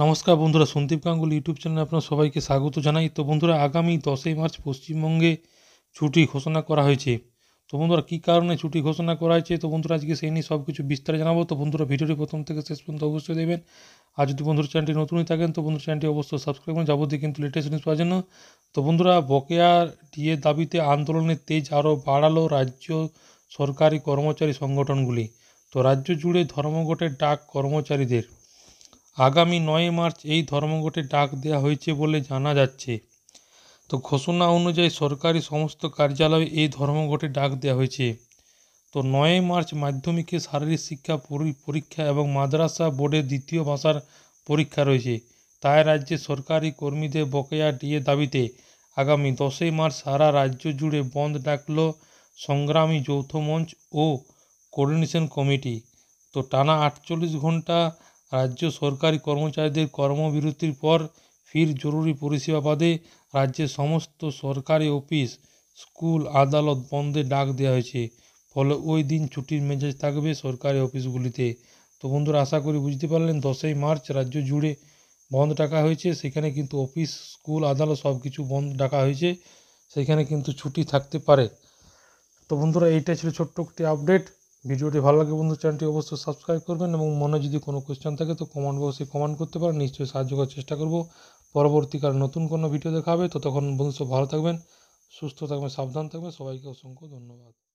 নমস্কার বন্ধুরা সন্দীপ গাঙ্গুল ইউটিউব চ্যানেলে আপনার সবাইকে স্বাগত জানাই তো বন্ধুরা আগামী দশই মার্চ পশ্চিমবঙ্গে ছুটি ঘোষণা করা হয়েছে তো বন্ধুরা কী কারণে ছুটি ঘোষণা করা হয়েছে তো বন্ধুরা আজকে সেই নিয়ে সব কিছু বিস্তারে জানাবো তো বন্ধুরা ভিডিওটি প্রথম থেকে শেষ পর্যন্ত অবশ্যই দেবেন আর যদি বন্ধুরা চ্যানেলটি নতুনই থাকেন তো বন্ধুরা চ্যানেলটি অবশ্যই সাবস্ক্রাইব করুন যাবতীয় কিন্তু লেটেস্ট নিউজ পাওয়ার জন্য তো বন্ধুরা বকেয়া ডিএ দাবিতে আন্দোলনের তেজ আরও বাড়ালো রাজ্য সরকারি কর্মচারী সংগঠনগুলি তো রাজ্য জুড়ে ধর্মঘটের ডাক কর্মচারীদের আগামী নয় মার্চ এই ধর্মঘটে ডাক দেওয়া হয়েছে বলে জানা যাচ্ছে তো ঘোষণা অনুযায়ী সরকারি সমস্ত কার্যালয়ে এই ধর্মঘটে ডাক দেওয়া হয়েছে তো নয় মার্চ মাধ্যমিকে শারীরিক শিক্ষা পরীক্ষা এবং মাদ্রাসা বোর্ডের দ্বিতীয় ভাষার পরীক্ষা রয়েছে তাই রাজ্যে সরকারি কর্মীদের বকেয়া ডিএ দাবিতে আগামী দশই মার্চ সারা রাজ্য জুড়ে বন্ধ ডাকল সংগ্রামী যৌথ মঞ্চ ও কোর্ডিনেশন কমিটি তো টানা আটচল্লিশ ঘন্টা রাজ্য সরকারি কর্মচারীদের কর্মবিরতির পর ফির জরুরি পরিষেবা বাদে রাজ্যের সমস্ত সরকারি অফিস স্কুল আদালত বন্ধে ডাক দেওয়া হয়েছে ফলে ওই দিন ছুটির মেজাজ থাকবে সরকারি অফিসগুলিতে তো বন্ধুরা আশা করি বুঝতে পারলেন দশই মার্চ রাজ্য জুড়ে বন্ধ ডাকা হয়েছে সেখানে কিন্তু অফিস স্কুল আদালত সব কিছু বন্ধ ডাকা হয়েছে সেখানে কিন্তু ছুটি থাকতে পারে তো বন্ধুরা এইটা ছিল ছোট্ট একটি আপডেট ভিডিওটি ভালো লাগে বন্ধু চ্যানেলটি অবশ্যই সাবস্ক্রাইব করবেন এবং মনে যদি কোনো কোয়েশ্চেন থাকে তো কমেন্ট বক্সে কমেন্ট করতে পারেন নিশ্চয়ই সাহায্য করার চেষ্টা করব পরবর্তীকালে নতুন কোনো ভিডিও দেখা হবে তো তখন বন্ধু সব ভালো থাকবেন সুস্থ থাকবেন সাবধান থাকবেন সবাইকে অসংখ্য ধন্যবাদ